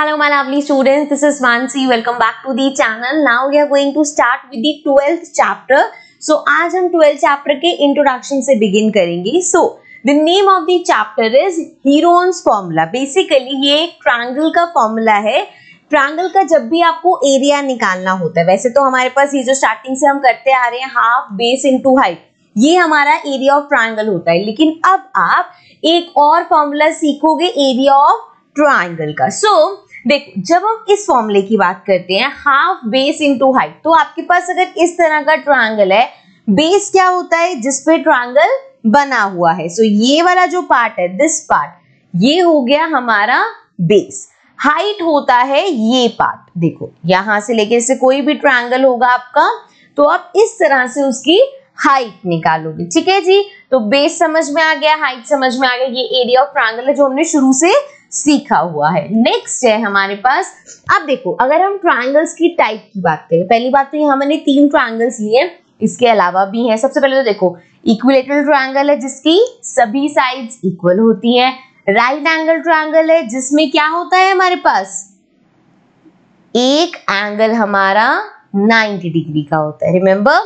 Hello my lovely students, this is Vansi. Welcome back to the channel. Now we are going to start with the 12th chapter. So आज हम 12th chapter के introduction से begin करेंगे. So the name of the chapter is Heron's formula. Basically ये एक triangle का formula है. Triangle का जब भी आपको एरिया निकालना होता है वैसे तो हमारे पास ये जो स्टार्टिंग से हम करते आ रहे हैं हाफ बेस इनटू हाइट ये हमारा एरिया ऑफ ट्रायंगल होता है लेकिन अब आप एक और फॉर्मूला सीखोगे एरिया ऑफ ट्रायंगल का सो so, देखो जब हम इस फॉर्मूले की बात करते हैं हाफ बेस इंटू हाइट तो आपके पास अगर इस तरह का ट्रायंगल है बेस क्या होता है जिसपे ट्रायंगल बना हुआ है सो so, ये वाला जो पार्ट है दिस पार्ट ये हो गया हमारा बेस हाइट होता है ये पार्ट देखो यहां से लेके इससे कोई भी ट्रायंगल होगा आपका तो आप इस तरह से उसकी हाइट निकालोगे ठीक है जी तो बेस समझ में आ गया हाइट समझ में आ गया ये एरिया ऑफ ट्रायंगल है जो हमने शुरू से सीखा हुआ है नेक्स्ट है हमारे पास अब देखो अगर हम ट्राइंगल्स की टाइप की बात करें पहली बात तो यहाँ मैंने तीन ट्राइंगल्स लिए इसके अलावा भी है सबसे पहले तो देखो इक्विलेटरल ट्राइंगल है जिसकी सभी साइड इक्वल होती है राइट एंगल ट्राइंगल है जिसमें क्या होता है हमारे पास एक एंगल हमारा 90 डिग्री का होता है रिमेंबर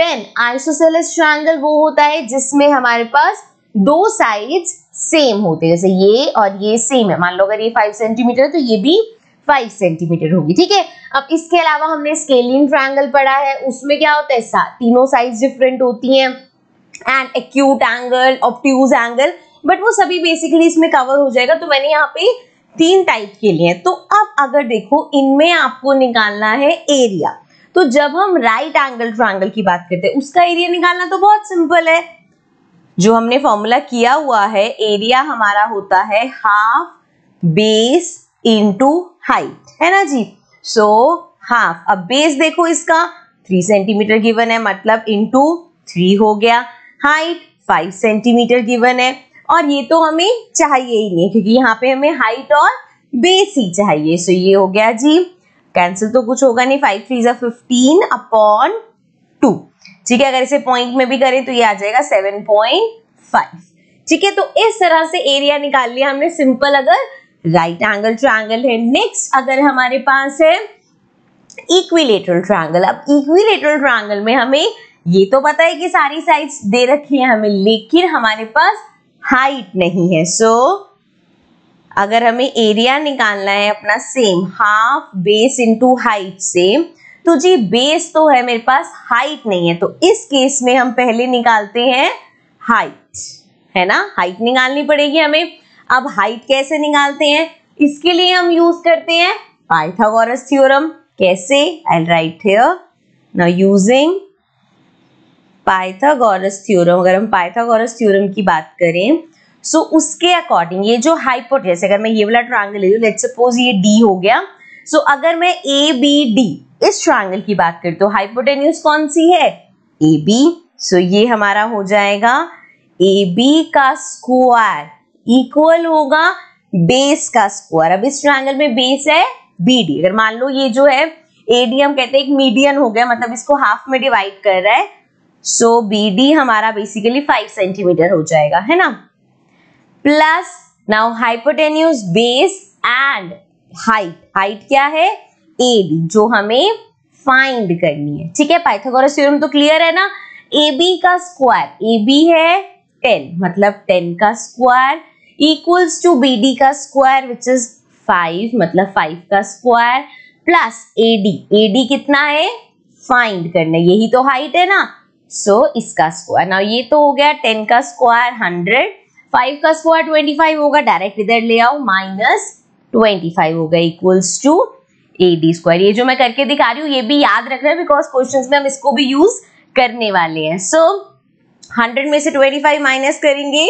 देन आइसोसेलस ट्राइंगल वो होता है जिसमें हमारे पास दो साइड्स सेम होते हैं जैसे ये और ये सेम है मान लो अगर ये फाइव सेंटीमीटर है तो ये भी फाइव सेंटीमीटर होगी ठीक है अब इसके अलावा हमने स्केलिन ट्राइंगल पढ़ा है उसमें क्या होता है सा, तीनों साइज डिफरेंट होती हैं and acute angle obtuse angle but वो सभी बेसिकली इसमें कवर हो जाएगा तो मैंने यहाँ पे तीन टाइप के लिए तो अब अगर देखो इनमें आपको निकालना है एरिया तो जब हम राइट एंगल ट्राइंगल की बात करते हैं उसका एरिया निकालना तो बहुत सिंपल है जो हमने फॉर्मूला किया हुआ है एरिया हमारा होता है हाफ बेस इंटू हाइट है ना जी सो so, हाफ अब बेस देखो इसका थ्री सेंटीमीटर गिवन है मतलब इंटू थ्री हो गया हाइट फाइव सेंटीमीटर गिवन है और ये तो हमें चाहिए ही नहीं क्योंकि यहाँ पे हमें हाइट और बेस ही चाहिए सो so, ये हो गया जी कैंसिल तो कुछ होगा नहीं five three fifteen upon two ठीक है अगर इसे पॉइंट में भी करें तो ये आ जाएगा सेवन पॉइंट फाइव ठीक है तो इस तरह से एरिया निकाल लिया हमने सिंपल अगर राइट एंगल ट्रायंगल है नेक्स्ट अगर हमारे पास है इक्विलेटरल ट्रायंगल अब इक्विलेटरल ट्रायंगल में हमें ये तो पता है कि सारी साइड्स दे रखी है हमें लेकिन हमारे पास हाइट नहीं है सो so, अगर हमें एरिया निकालना है अपना same half base into height same तो जी बेस तो है मेरे पास हाइट नहीं है तो इस केस में हम पहले निकालते हैं हाइट है ना हाइट निकालनी पड़ेगी हमें अब हाइट कैसे निकालते हैं इसके लिए हम यूज करते हैं पाइथागोरस थ्योरम कैसे I write here now using Pythagoras theorem अगर हम पाइथागोरस थ्योरम की बात करें सो so, उसके अकॉर्डिंग ये जो हाइपोटेस अगर मैं ये वाला ट्रायंगल ले लेट्स सपोज ये डी हो गया सो so, अगर मैं ए बी डी इस ट्राइंगल की बात करते हो हाइपोटेन्यूज कौन सी है ए बी सो ये हमारा हो जाएगा ए बी का स्क्वायर इक्वल होगा बेस का स्क्वायर अब इस ट्राइंगल में बेस है बी डी अगर मान लो ये जो है ए डी हम कहते हैं एक मीडियन हो गया मतलब इसको हाफ में डिवाइड कर रहा है सो बी डी हमारा बेसिकली फाइव सेंटीमीटर हो जाएगा है ना plus now hypotenuse base and height height क्या है ए बी जो हमें फाइंड करनी है ठीक है पाइथागोरस थ्योरम तो क्लियर है ना ए बी का स्क्वायर ए बी है टेन मतलब टेन का square equals to B D का स्क्वायर विच इज फाइव मतलब फाइव का square plus A D A D कितना है फाइंड करना यही तो हाइट है ना सो so, इसका स्क्वायर ना ये तो हो गया टेन का स्क्वायर हंड्रेड फाइव का स्क्वायर ट्वेंटी फाइव होगा डायरेक्ट इधर ले आओ माइनस ट्वेंटी फाइव होगा equals to A D square ये जो मैं करके दिखा रही हूँ ये भी याद रखना है बिकॉज क्वेश्चन में हम इसको भी यूज करने वाले हैं सो हंड्रेड में से ट्वेंटी फाइव माइनस करेंगे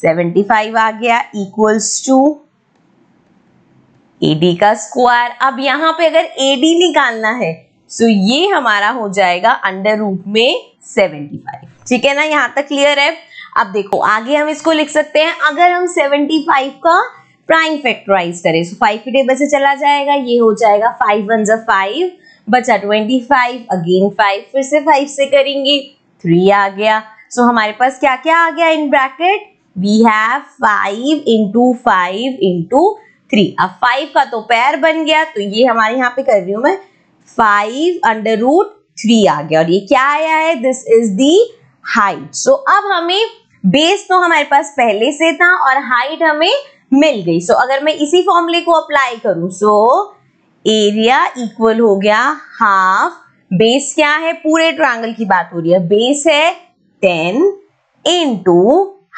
सेवेंटी फाइव आ गया इक्वल्स टू एडी का स्क्वायर अब यहां पे अगर एडी निकालना है सो तो so ये हमारा हो जाएगा अंडर रूट में 75 ठीक है ना यहां तक क्लियर है अब देखो आगे हम इसको लिख सकते हैं अगर हम 75 का प्राइम फैक्टराइज करें सो फाइव की टेबल से चला जाएगा ये हो जाएगा फाइव वन जो फाइव बचा ट्वेंटी फाइव अगेन फाइव फिर से फाइव से करेंगे थ्री आ गया सो so, हमारे पास क्या क्या आ गया in bracket we have five into five into three अब फाइव का तो पैर बन गया तो ये हमारे यहाँ पे कर रही हूं मैं फाइव अंडर रूट थ्री आ गया और ये क्या आया है this is the height so अब हमें बेस तो हमारे पास पहले से था और हाइट हमें मिल गई सो so, अगर मैं इसी फॉर्मूले को अप्लाई करूं सो एरिया इक्वल हो गया हाफ बेस क्या है पूरे ट्रायंगल की बात हो रही है बेस है टेन इन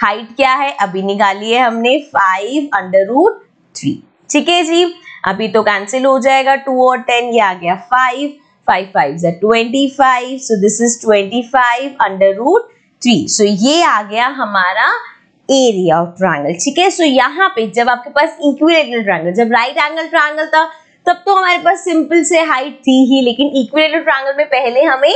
हाइट क्या है अभी निकाली है हमने फाइव अंडर रूट थ्री ठीक है जी अभी तो कैंसिल हो जाएगा टू और टेन ये आ गया फाइव फाइव फाइव जै twenty five so this is twenty five under root three so ये आ गया हमारा एरिया ऑफ ट्राइंगल ठीक है सो यहाँ पे जब आपके पास इक्विलेटरल ट्राइंगल जब राइट एंगल ट्राइंगल था तब तो हमारे पास सिंपल से हाइट थी ही लेकिन इक्विलेटरल ट्राइंगल में पहले हमें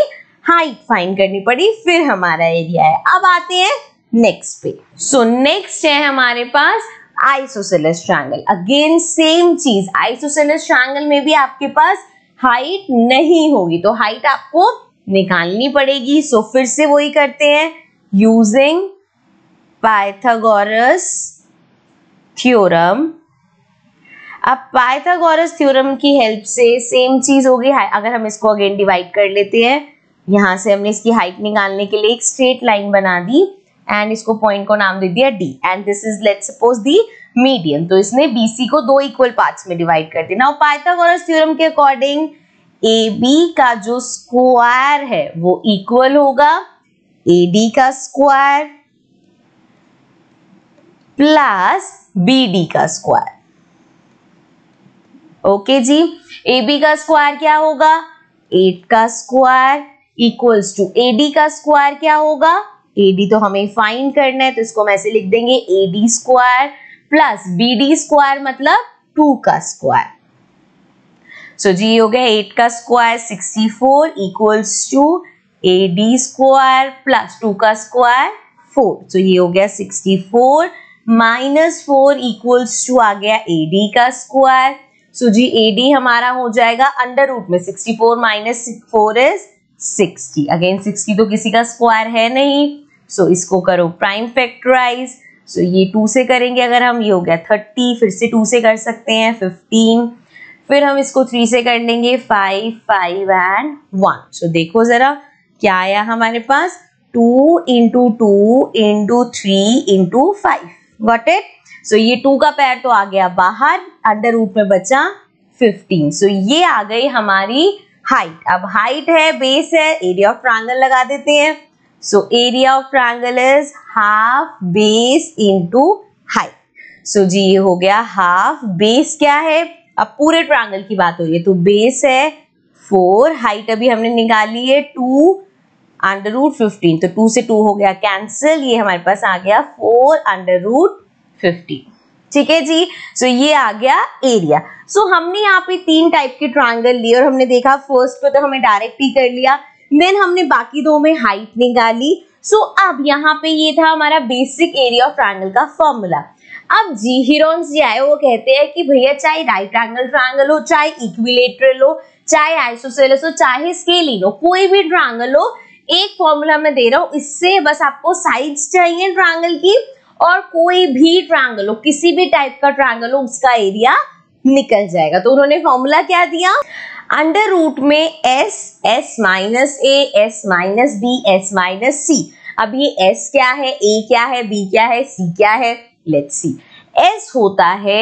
हाइट फाइन करनी पड़ी फिर हमारा एरिया है अब आते हैं नेक्स्ट पे सो so, नेक्स्ट है हमारे पास आइसोसेलस ट्राइंगल अगेन सेम चीज आइसोसेलस ट्राइंगल में भी आपके पास हाइट नहीं होगी तो हाइट आपको निकालनी पड़ेगी सो so, फिर से वही करते हैं यूजिंग पाइथागोरस थ्योरम अब पाइथागोरस थ्योरम की हेल्प से सेम चीज होगी अगर हम इसको अगेन डिवाइड कर लेते हैं यहां से हमने इसकी हाइट निकालने के लिए एक स्ट्रेट लाइन बना दी एंड इसको पॉइंट को नाम दे दिया D and this is let suppose the medium तो इसने बीसी को दो इक्वल पार्ट्स में डिवाइड कर दिया नाउ पाइथागोरस थ्योरम के अकॉर्डिंग ए बी का जो स्क्वायर है वो इक्वल होगा ए डी का स्क्वायर प्लस बी डी का स्क्वायर ओके जी ए बी का स्क्वायर क्या होगा एट का square equals to A D का स्क्वायर क्या होगा ए डी तो हमें फाइंड करना है तो इसको हम ऐसे लिख देंगे A D square plus B D square मतलब टू का स्क्वायर सो जी ये हो गया एट का square sixty four equals to A D square plus two का स्क्वायर फोर सो ये हो गया sixty four minus four equals to आ गया ए डी का स्क्वायर सो जी एडी हमारा हो जाएगा अंडर रूट में sixty four minus four is sixty again sixty तो किसी का स्क्वायर है नहीं सो so, इसको करो प्राइम फैक्टराइज सो ये टू से करेंगे अगर हम ये हो गया थर्टी फिर से टू से कर सकते हैं फिफ्टीन फिर हम इसको थ्री से कर लेंगे five five and one so देखो जरा क्या आया हमारे पास two into two into three into five got it so ये टू का पैर तो आ गया बाहर अंडर रूट में बचा फिफ्टीन सो so ये आ गई हमारी हाइट अब हाइट है बेस है एरिया ऑफ ट्रायंगल लगा देते हैं so area of triangle is half base into height so जी ये हो गया हाफ बेस क्या है अब पूरे ट्रायंगल की बात हो रही है तो बेस है फोर हाइट अभी हमने निकाली है टू अंडर रूट फिफ्टीन तो टू से टू हो गया कैंसिल ये हमारे पास आ गया फोर अंडर रूट फिफ्टीन ठीक है जी सो so, ये आ गया एरिया सो so, हमने यहाँ पे तीन टाइप के ट्राइंगल लिए और हमने देखा फर्स्ट को तो हमें डायरेक्ट ही कर लिया देन हमने बाकी दो में हाइट निकाली सो so, अब यहाँ पे ये था हमारा बेसिक एरिया ऑफ ट्राइंगल का फॉर्मूला अब जी हिरोन्स जी आए वो कहते हैं कि भैया चाहे राइट एंगल ट्राइंगल हो चाहे इक्विलेटरल हो चाहे आइसोसेलस हो चाहे स्केलिन हो कोई भी ट्राइंगल हो एक फॉर्मूला में दे रहा हूँ इससे बस आपको साइड चाहिए ट्रायंगल की और कोई भी ट्रायंगल हो किसी भी टाइप का ट्रायंगल हो उसका एरिया निकल जाएगा तो उन्होंने फॉर्मूला क्या दिया अंडर रूट में S S minus A S minus B S minus C अब ये एस क्या है ए क्या है बी क्या है सी क्या है लेट्स सी एस होता है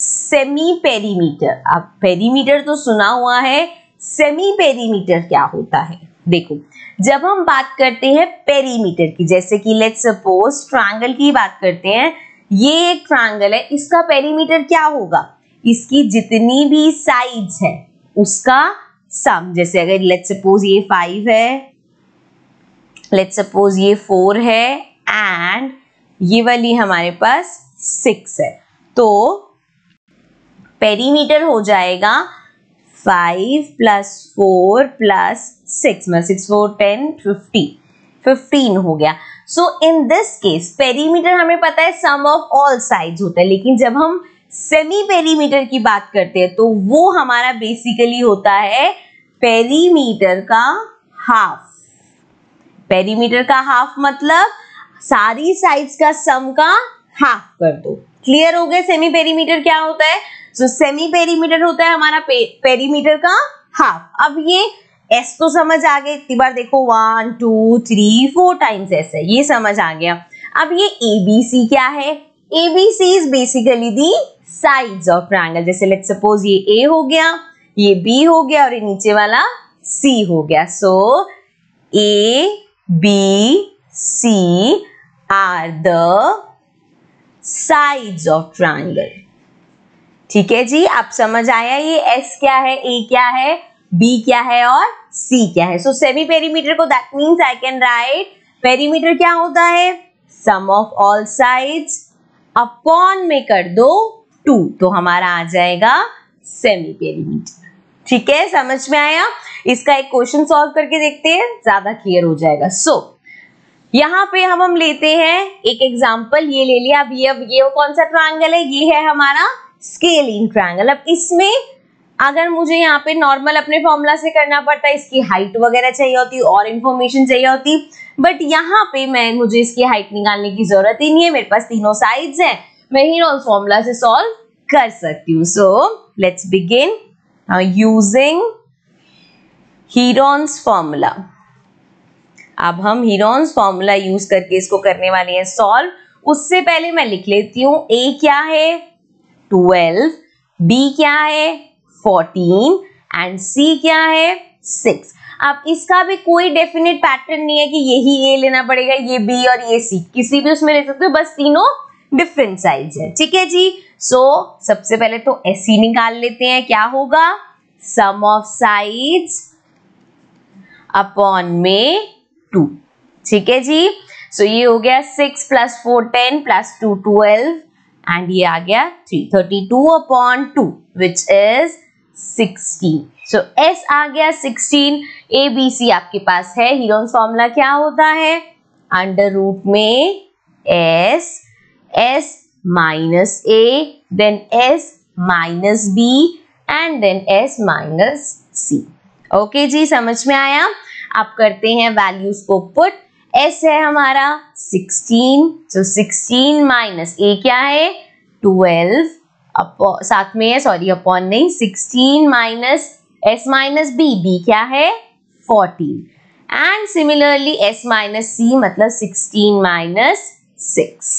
सेमी पेरीमीटर अब पेरीमीटर तो सुना हुआ है सेमी पेरीमीटर क्या होता है देखो जब हम बात करते हैं पेरीमीटर की जैसे कि लेट सपोज ट्रायंगल की बात करते हैं ये एक ट्रायंगल है इसका पेरीमीटर क्या होगा इसकी जितनी भी साइज है उसका सम जैसे अगर लेट सपोज ये फाइव है लेट सपोज ये फोर है एंड ये वाली हमारे पास सिक्स है तो पेरीमीटर हो जाएगा five plus four plus six में six four ten fifty fifteen हो गया so in this case perimeter हमें पता है सम ऑफ ऑल साइड्स होता है लेकिन जब हम सेमी पेरीमीटर की बात करते हैं तो वो हमारा बेसिकली होता है पेरीमीटर का हाफ पेरीमीटर का हाफ मतलब सारी साइड्स का सम का हाफ कर दो क्लियर हो गया सेमी पेरीमीटर क्या होता है सो सेमी पेरीमीटर होता है हमारा पे, पेरीमीटर का हाफ अब ये एस तो समझ आ गए इतनी बार देखो one two three four times S है ये समझ आ गया अब ये ए बी सी क्या है A B C is basically the sides of triangle जैसे लेट सपोज ये ए हो गया ये बी हो गया और ये नीचे वाला सी हो गया so A B C are the sides of triangle ठीक है जी आप समझ आया ये एस क्या है ए क्या है बी क्या है और सी क्या है सो सेमी पेरीमीटर को that means I can write perimeter क्या होता है sum of all sides upon में कर दो टू तो हमारा आ जाएगा सेमी पेरीमीटर ठीक है समझ में आया इसका एक क्वेश्चन सॉल्व करके देखते हैं ज्यादा क्लियर हो जाएगा सो so, यहाँ पे हम हम लेते हैं एक एग्जाम्पल ये ले लिया अब ये अब ये वो कौन सा ट्रायंगल है ये है हमारा स्केलिंग ट्रायंगल अब इसमें अगर मुझे यहाँ पे नॉर्मल अपने फॉर्मूला से करना पड़ता है इसकी हाइट वगैरह चाहिए होती और इन्फॉर्मेशन चाहिए होती बट यहाँ पे मैं मुझे इसकी हाइट निकालने की जरूरत ही नहीं है मेरे पास तीनों साइड्स हैं मैं ही रोल फॉर्मूला से सॉल्व कर सकती हूँ so let's begin using Heron's formula अब हम हीरोन्स फॉर्मूला यूज करके इसको करने वाले हैं सॉल्व उससे पहले मैं लिख लेती हूँ ए क्या है ट्वेल्व बी क्या है फोर्टीन एंड सी क्या है सिक्स अब इसका भी कोई डेफिनेट पैटर्न नहीं है कि यही ए लेना पड़ेगा ये बी और ये सी किसी भी उसमें ले सकते हो बस तीनों डिफरेंट साइज है ठीक है जी सो so, सबसे पहले तो एस निकाल लेते हैं क्या होगा सम ऑफ साइज अपॉन में टू ठीक है जी सो so, ये हो गया six plus four ten plus two twelve and ये आ गया three thirty two upon two which is sixteen so S आ गया सिक्सटीन ए बी सी आपके पास है हीरोन्स फॉर्मूला क्या होता है अंडर रूट में S S minus A then S minus B and then S minus C okay जी समझ में आया आप करते हैं वैल्यूज को पुट एस है हमारा 16 सो सिक्सटीन माइनस ए क्या है 12 अपो साथ में है सॉरी अपॉन नहीं 16 minus S minus B B क्या है 14 and similarly S minus C मतलब 16 माइनस सिक्स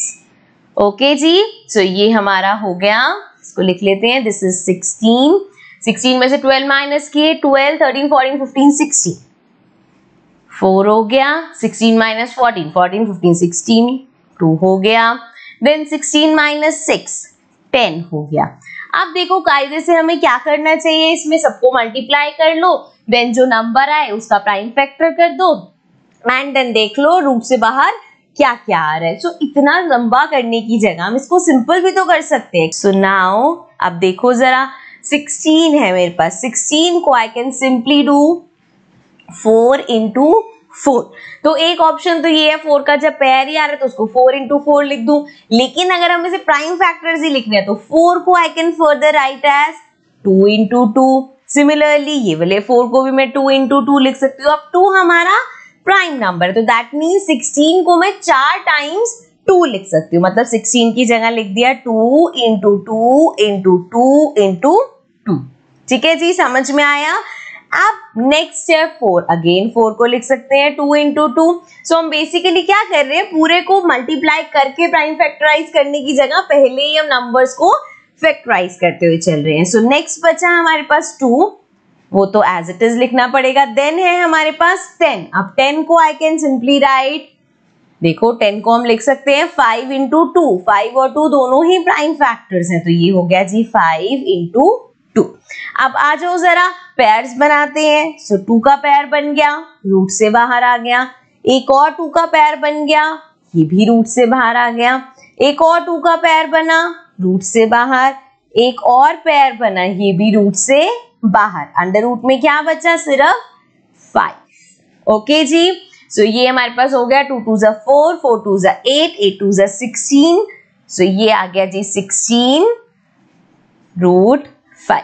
ओके जी सो so ये हमारा हो गया इसको लिख लेते हैं दिस इज 16 16 में से 12 माइनस किए 12 13 14 15 16 फोर हो गया sixteen minus fourteen fourteen fifteen sixteen two हो गया then sixteen minus six ten हो गया अब देखो कायदे से हमें क्या करना चाहिए इसमें सबको मल्टीप्लाई कर लो देन जो नंबर आए उसका प्राइम फैक्टर कर दो एंड देन देख लो रूट से बाहर क्या क्या आ रहा है सो so, इतना लंबा करने की जगह हम इसको सिंपल भी तो कर सकते हैं सो नाउ अब देखो जरा 16 है मेरे पास 16 को I can simply do four into four तो एक ऑप्शन तो ये है फोर का जब पैर ही आ रहा है तो उसको फोर इंटू फोर लिख दू लेकिन अगर हम इसे प्राइम फैक्टर ही लिखने हैं तो फोर को I can further write as two into two similarly ये वाले फोर को भी मैं टू इंटू टू लिख सकती हूँ अब टू हमारा प्राइम नंबर है तो दैट मीन सिक्सटीन को मैं चार टाइम्स टू लिख सकती हूँ मतलब सिक्सटीन की जगह लिख दिया two into two into two into two ठीक है जी समझ में आया आप नेक्स्ट है फोर अगेन फोर को लिख सकते हैं टू इंटू टू सो हम बेसिकली क्या कर रहे हैं पूरे को मल्टीप्लाई करके प्राइम फैक्टराइज करने की जगह पहले ही हम नंबर्स को फैक्टराइज करते हुए चल रहे हैं सो so, नेक्स्ट बचा हमारे पास टू वो तो एज इट इज लिखना पड़ेगा देन है हमारे पास टेन अब टेन को आई कैन सिंपली राइट देखो टेन को हम लिख सकते हैं फाइव इंटू टू फाइव और टू दोनों ही प्राइम फैक्टर्स हैं तो ये हो गया जी फाइव इंटू टू अब आ जाओ जरा पैर बनाते हैं सो टू का पैर बन गया रूट से बाहर आ गया एक और टू का पैर बन गया ये भी रूट से बाहर आ गया एक और टू का पैर बना रूट से बाहर एक और पैर बना ये भी रूट से बाहर अंडर रूट में क्या बचा सिर्फ फाइव ओके जी सो ये हमारे पास हो गया टू टू जो फोर फोर टू जो एट एट टू जो सिक्सटीन सो ये आ गया जी सिक्सटीन रूट फाइव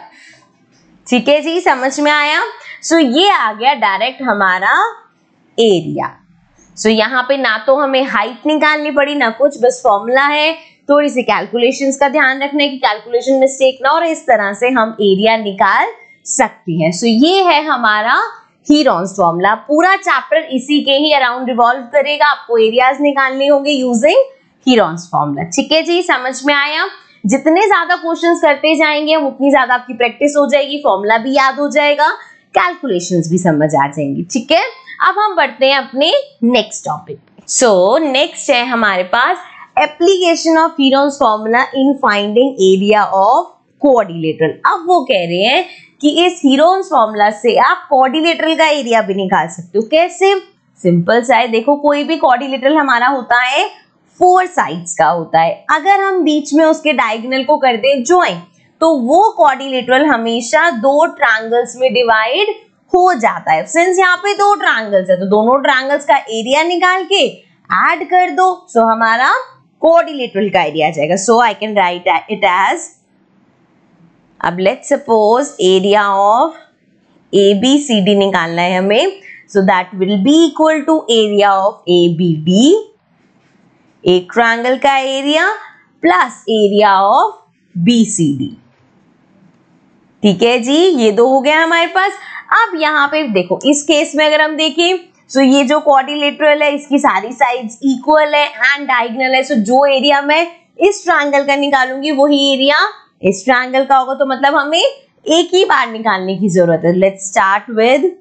ठीक है जी समझ में आया सो so, ये आ गया डायरेक्ट हमारा एरिया सो so, यहाँ पे ना तो हमें हाइट निकालनी पड़ी ना कुछ बस फॉर्मूला है थोड़ी सी कैलकुलेशंस का ध्यान रखना है कि कैलकुलेशन मिस्टेक ना और इस तरह से हम एरिया निकाल सकते हैं सो so, ये है हमारा हीरोन्स फॉर्मूला पूरा चैप्टर इसी के ही अराउंड रिवॉल्व करेगा आपको एरियाज निकालने होंगे यूजिंग हीरोन्स फॉर्मूला ठीक है जी समझ में आया जितने ज्यादा क्वेश्चंस करते जाएंगे उतनी ज्यादा आपकी प्रैक्टिस हो जाएगी फॉर्मूला भी याद हो जाएगा कैलकुलेशंस भी समझ आ जाएंगी ठीक है अब हम बढ़ते हैं अपने नेक्स्ट टॉपिक सो नेक्स्ट है हमारे पास application of Heron's formula in finding area of coordinator अब वो कह रहे हैं कि इस हीरोन्स फॉर्मूला से आप कोऑर्डिनेटर का एरिया भी निकाल सकते हो कैसे सिंपल सा है देखो कोई भी कोऑर्डिनेटर हमारा होता है फोर साइड्स का होता है अगर हम बीच में उसके डायगोनल को कर दें ज्वाइन तो वो कॉर्डिलेटरल हमेशा दो ट्रायंगल्स में डिवाइड हो जाता है सिंस यहाँ पे दो ट्रायंगल्स है तो दोनों ट्रायंगल्स का एरिया निकाल के ऐड कर दो सो हमारा कोऑर्डिनेटरल का एरिया आ जाएगा so I can write it as अब let suppose area of A B C D निकालना है हमें so that will be equal to area of A B D एक ट्रायंगल का area plus area of BCD ठीक है जी ये दो हो गया हमारे पास अब यहाँ पे देखो इस केस में अगर हम देखें सो ये जो कॉर्डिलेटरल है इसकी सारी साइड्स इक्वल है एंड डायगोनल है सो जो एरिया मैं इस ट्रायंगल का निकालूंगी वही एरिया इस ट्रायंगल का होगा तो मतलब हमें एक ही बार निकालने की जरूरत है let's start with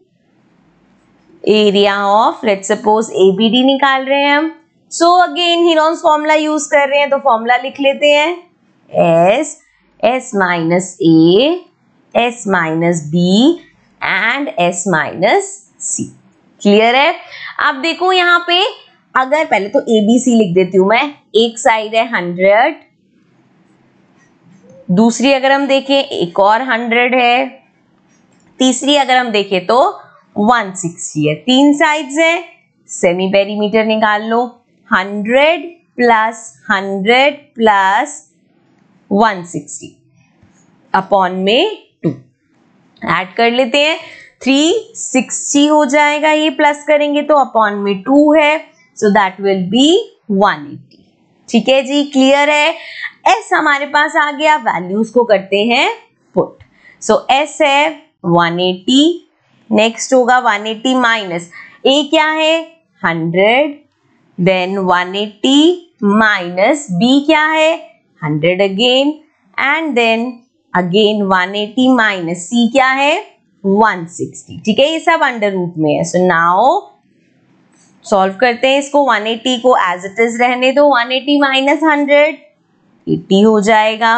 area of let's suppose ABD निकाल रहे हैं हम so again Heron's formula use कर रहे हैं तो फॉर्मूला लिख लेते हैं S S minus A S minus B and S minus C clear है अब देखो यहां पे अगर पहले तो ए बी सी लिख देती हूं मैं एक साइड है हंड्रेड दूसरी अगर हम देखें एक और हंड्रेड है तीसरी अगर हम देखें तो वन सिक्सटी है तीन साइड्स है सेमी पेरीमीटर निकाल लो hundred plus hundred plus one sixty upon में टू ऐड कर लेते हैं थ्री सिक्सटी हो जाएगा ये प्लस करेंगे तो अपॉन में टू है so that will be one eighty ठीक है जी क्लियर है एस हमारे पास आ गया वैल्यूज को करते हैं पुट सो so, एस है वन एटी नेक्स्ट होगा वन एटी माइनस ए क्या है हंड्रेड देन 180 माइनस बी क्या है 100 again and then again 180 minus C क्या है 160 ठीक है ये सब अंडर रूट में है सो नाउ सॉल्व करते हैं इसको 180 को एज इट इज रहने दो 180 माइनस हंड्रेड एट्टी हो जाएगा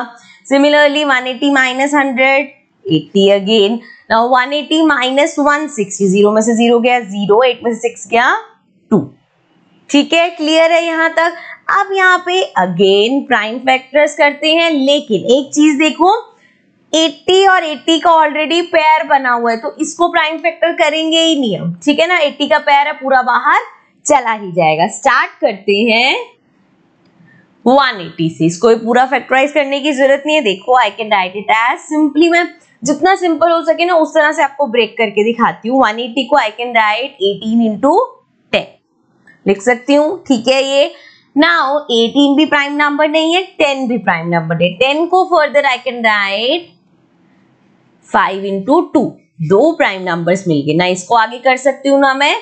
similarly 180 minus hundred eighty again now 180 minus sixty zero में से जीरो गया जीरो एट में से सिक्स गया टू ठीक है क्लियर है यहाँ तक अब यहाँ पे अगेन प्राइम फैक्टर्स करते हैं लेकिन एक चीज देखो 80 और 80 का ऑलरेडी पेयर बना हुआ है तो इसको प्राइम फैक्टर करेंगे ही नहीं हम ठीक है ना 80 का पेयर है पूरा बाहर चला ही जाएगा स्टार्ट करते हैं 180 से इसको पूरा फैक्टराइज करने की जरूरत नहीं है देखो I can write it as simply मैं जितना सिंपल हो सके ना उस तरह से आपको ब्रेक करके दिखाती हूँ वन को I can write eighteen into ten लिख सकती हूँ ठीक है ये नाउ 18 भी प्राइम नंबर नहीं है 10 भी प्राइम नंबर है 10 को further I can write 5 into two दो प्राइम नंबर्स मिल गए ना इसको आगे कर सकती हूँ ना मैं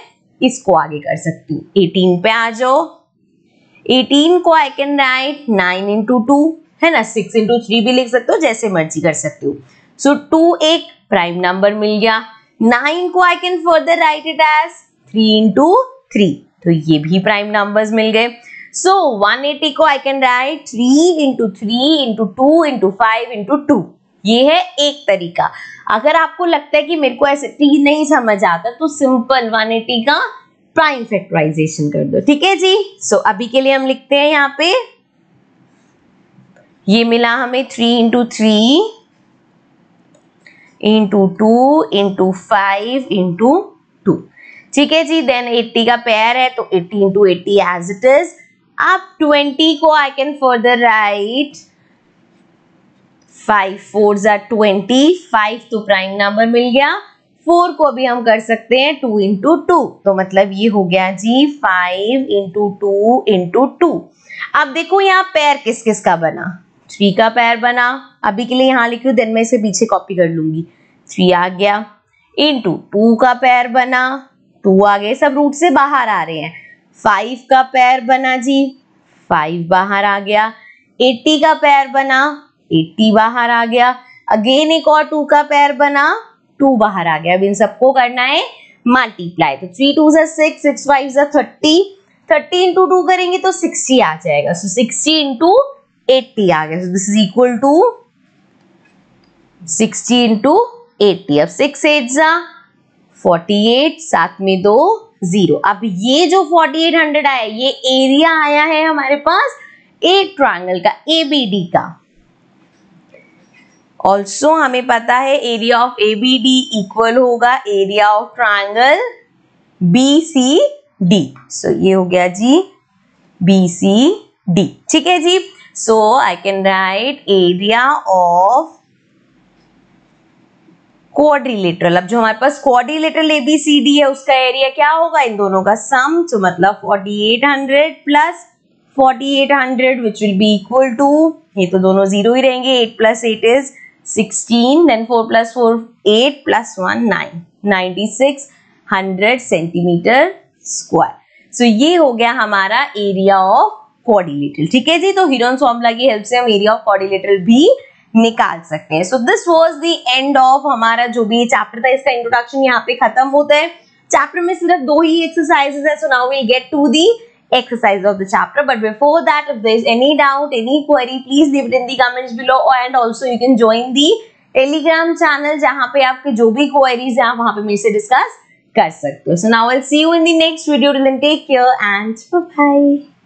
इसको आगे कर सकती हूँ एटीन पे आ जाओ 18 को I can write 9 into two है ना 6 इंटू थ्री भी लिख सकते हो जैसे मर्जी कर सकती हूँ सो टू एक प्राइम नंबर मिल गया 9 को I can further write it as 3 into three तो ये भी प्राइम नंबर्स मिल गए सो so, 180 को I can write three into three into two into five into two ये है एक तरीका अगर आपको लगता है कि मेरे को ऐसे टी नहीं समझ आता तो सिंपल 180 का प्राइम फैक्टराइजेशन कर दो ठीक है जी सो so, अभी के लिए हम लिखते हैं यहाँ पे ये मिला हमें three into three into two into five into two ठीक है जी देन 80 का पेयर है तो 80 into eighty as it is आप 20 को I can further write five four जर ट्वेंटी फाइव तो प्राइम नंबर मिल गया फोर को भी हम कर सकते हैं टू इंटू टू तो मतलब ये हो गया जी five into two into two अब देखो यहाँ पैर किस किस का बना थ्री का पैर बना अभी के लिए यहाँ लिख देन मैं इसे पीछे कॉपी कर लूंगी थ्री आ गया इंटू टू का पैर बना टू आ गए सब रूट से बाहर आ रहे हैं फाइव का पैर बना जी फाइव बाहर आ गया एट्टी का पैर बना एट्टी बाहर आ गया अगेन एक और टू का पैर बना टू बाहर आ गया अब इन सबको करना है मल्टीप्लाई तो थ्री टू जै सिक्स सिक्स फाइव जै थर्टी थर्टी इंटू टू करेंगे तो सिक्सटी आ जाएगा सो सिक्सटी इंटू एट्टी आ गया so this is equal to sixty into eighty अब सिक्स एट जा 48 साथ में दो जीरो अब ये जो 4800 आया ये एरिया आया है हमारे पास एक ट्रायंगल का एबीडी का ऑल्सो हमें पता है एरिया ऑफ एबीडी इक्वल होगा area of triangle B C D so ये हो गया जी बी सी डी ठीक है जी so I can write area of quadrilateral अब जो हमारे पास क्वाड्रिलेटरल एबीसीडी है उसका एरिया क्या होगा इन दोनों का सम तो मतलब 4800 plus 4800 which will be equal to ये तो दोनों जीरो ही रहेंगे 8 plus 8 is 16 then 4 plus 4 8 plus 1 9 9600 centimetre square so ये हो गया हमारा एरिया ऑफ क्वाड्रिलेटरल ठीक है जी तो हिरोन फॉर्मूला की हेल्प से हम एरिया ऑफ क्वाड्रिलेटरल भी निकाल सकते हैं so this was the end of हमारा जो भी चैप्टर था इसका इंट्रोडक्शन यहाँ पे खत्म होता है चैप्टर में सिर्फ दो ही एक्सरसाइजेस है so now will get to the exercise of the chapter but before that if there is any doubt any query please leave it in the comments below and also you can join the telegram channel jahan pe aapke jo bhi queries wahan pe mere se discuss kar sakte ho so now i'll see you in the next video till then take care and bye bye